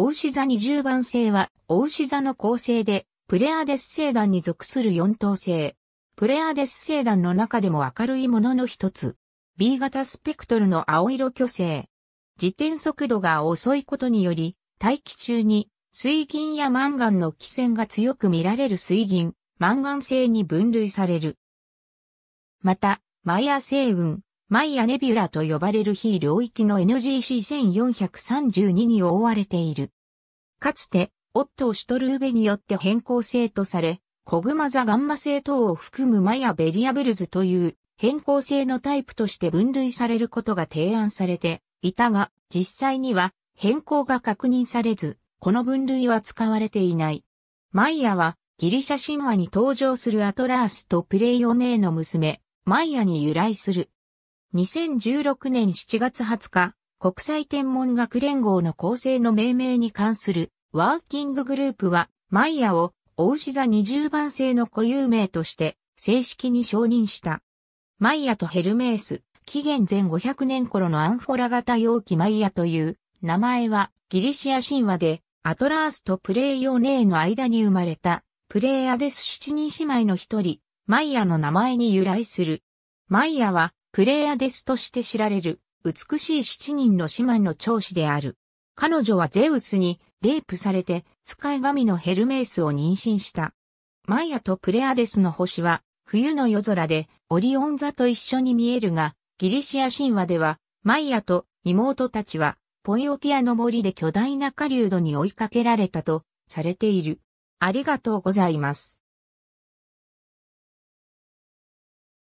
大牛座20番星は、大牛座の構成で、プレアデス星団に属する4等星。プレアデス星団の中でも明るいものの一つ。B 型スペクトルの青色巨星。自転速度が遅いことにより、大気中に水銀やマンガンの気線が強く見られる水銀、マンガン星に分類される。また、マイア星雲、マイアネビュラと呼ばれる非領域の NGC1432 に覆われている。かつて、オットー・シュトルーベによって変更性とされ、コグマザ・ガンマ性等を含むマヤ・ベリアブルズという変更性のタイプとして分類されることが提案されていたが、実際には変更が確認されず、この分類は使われていない。マイヤはギリシャ神話に登場するアトラースとプレイオネーの娘、マイヤに由来する。2016年7月20日、国際天文学連合の構成の命名に関するワーキンググループは、マイヤを、ウ牛座20番星の固有名として、正式に承認した。マイヤとヘルメース、紀元前500年頃のアンフォラ型容器マイヤという名前はギリシア神話でアトラースとプレイヨネーの間に生まれたプレイアデス七人姉妹の一人マイヤの名前に由来する。マイヤはプレイアデスとして知られる美しい七人の姉妹の長子である。彼女はゼウスにレイプされて、使い神のヘルメースを妊娠した。マイアとプレアデスの星は、冬の夜空でオリオン座と一緒に見えるが、ギリシア神話では、マイアと妹たちは、ポイオティアの森で巨大な狩人に追いかけられたとされている。ありがとうございます。